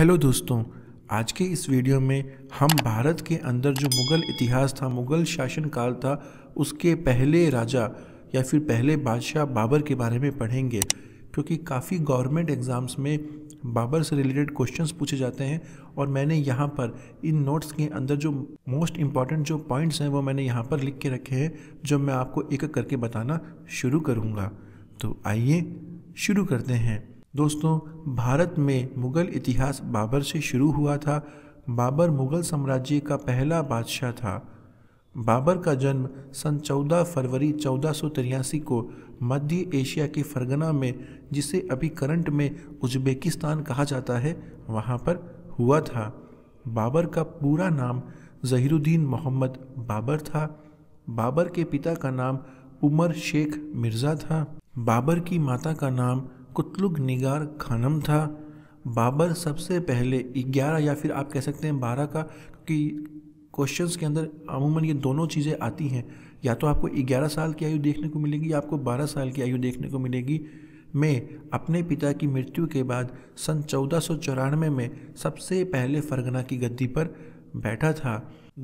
hello दोस्तों आज के इस वीडियो में हम भारत के अंदर जो मुग़ल इतिहास था मुग़ल शासनकाल था उसके पहले राजा या फिर पहले बादशाह बाबर के बारे में पढ़ेंगे क्योंकि काफ़ी गवर्नमेंट एग्ज़ाम्स में बाबर से रिलेटेड क्वेश्चंस पूछे जाते हैं और मैंने यहाँ पर इन नोट्स के अंदर जो मोस्ट इम्पॉर्टेंट जो पॉइंट्स हैं वो मैंने यहाँ पर लिख के रखे हैं जो मैं आपको एक एक करके बताना शुरू करूँगा तो आइए शुरू करते हैं दोस्तों भारत में मुग़ल इतिहास बाबर से शुरू हुआ था बाबर मुग़ल साम्राज्य का पहला बादशाह था बाबर का जन्म सन 14 फरवरी चौदह को मध्य एशिया के फरगना में जिसे अभी करंट में उज्बेकिस्तान कहा जाता है वहाँ पर हुआ था बाबर का पूरा नाम जहीरुद्दीन मोहम्मद बाबर था बाबर के पिता का नाम उमर शेख मिर्ज़ा था बाबर की माता का नाम कुतलुग निगार खानम था बाबर सबसे पहले ग्यारह या फिर आप कह सकते हैं बारह का क्योंकि क्वेश्चंस के अंदर अमूमन ये दोनों चीज़ें आती हैं या तो आपको ग्यारह साल की आयु देखने को मिलेगी या आपको बारह साल की आयु देखने को मिलेगी में अपने पिता की मृत्यु के बाद सन चौदह में सबसे पहले फरगना की गद्दी पर बैठा था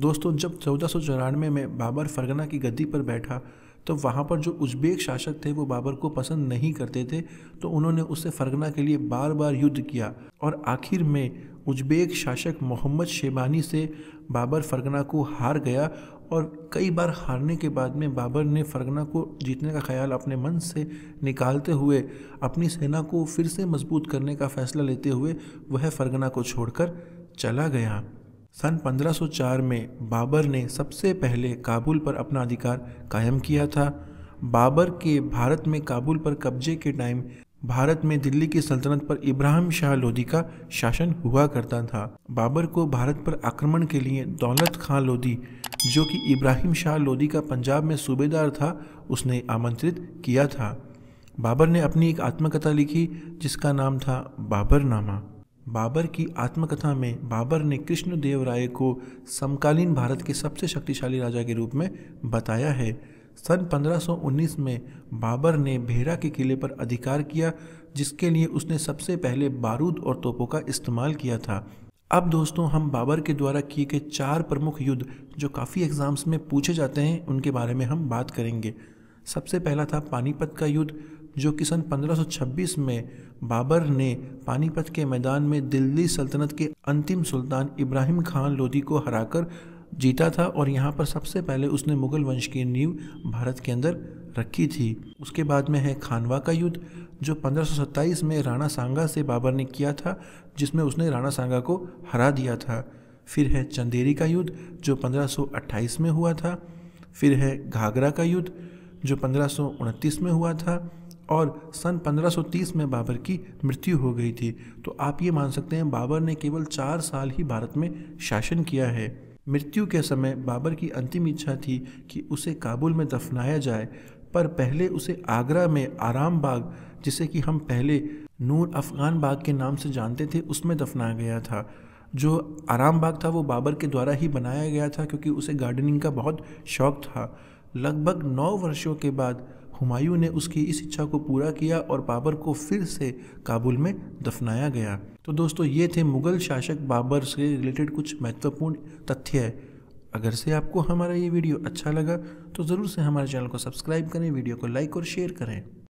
दोस्तों जब चौदह में बाबर फरगना की गद्दी पर बैठा तो वहाँ पर जो उज्बेक शासक थे वो बाबर को पसंद नहीं करते थे तो उन्होंने उससे फरगना के लिए बार बार युद्ध किया और आखिर में उज्बेक शासक मोहम्मद शेबानी से बाबर फरगना को हार गया और कई बार हारने के बाद में बाबर ने फरगना को जीतने का ख्याल अपने मन से निकालते हुए अपनी सेना को फिर से मजबूत करने का फैसला लेते हुए वह फरगना को छोड़कर चला गया सन 1504 में बाबर ने सबसे पहले काबुल पर अपना अधिकार कायम किया था बाबर के भारत में काबुल पर कब्जे के टाइम भारत में दिल्ली की सल्तनत पर इब्राहिम शाह लोधी का शासन हुआ करता था बाबर को भारत पर आक्रमण के लिए दौलत खां लोधी जो कि इब्राहिम शाह लोधी का पंजाब में सूबेदार था उसने आमंत्रित किया था बाबर ने अपनी एक आत्मकथा लिखी जिसका नाम था बाबरनामा बाबर की आत्मकथा में बाबर ने कृष्णदेव राय को समकालीन भारत के सबसे शक्तिशाली राजा के रूप में बताया है सन 1519 में बाबर ने भेरा के किले पर अधिकार किया जिसके लिए उसने सबसे पहले बारूद और तोपों का इस्तेमाल किया था अब दोस्तों हम बाबर के द्वारा किए गए चार प्रमुख युद्ध जो काफ़ी एग्ज़ाम्स में पूछे जाते हैं उनके बारे में हम बात करेंगे सबसे पहला था पानीपत का युद्ध जो कि सन 1526 में बाबर ने पानीपत के मैदान में दिल्ली सल्तनत के अंतिम सुल्तान इब्राहिम खान लोधी को हराकर जीता था और यहाँ पर सबसे पहले उसने मुग़ल वंश की नींव भारत के अंदर रखी थी उसके बाद में है खानवा का युद्ध जो 1527 में राणा सांगा से बाबर ने किया था जिसमें उसने राणा सांगा को हरा दिया था फिर है चंदेरी का युद्ध जो 1528 में हुआ था फिर है घाघरा का युद्ध जो 1529 में हुआ था और सन 1530 में बाबर की मृत्यु हो गई थी तो आप ये मान सकते हैं बाबर ने केवल चार साल ही भारत में शासन किया है मृत्यु के समय बाबर की अंतिम इच्छा थी कि उसे काबुल में दफनाया जाए पर पहले उसे आगरा में आराम बाग जिसे कि हम पहले नूर अफगान बाग के नाम से जानते थे उसमें दफनाया गया था जो आराम बाग था वो बाबर के द्वारा ही बनाया गया था क्योंकि उसे गार्डनिंग का बहुत शौक था लगभग नौ वर्षों के बाद हुमायूं ने उसकी इस इच्छा को पूरा किया और बाबर को फिर से काबुल में दफनाया गया तो दोस्तों ये थे मुग़ल शासक बाबर से रिलेटेड कुछ महत्वपूर्ण तथ्य अगर से आपको हमारा ये वीडियो अच्छा लगा तो ज़रूर से हमारे चैनल को सब्सक्राइब करें वीडियो को लाइक और शेयर करें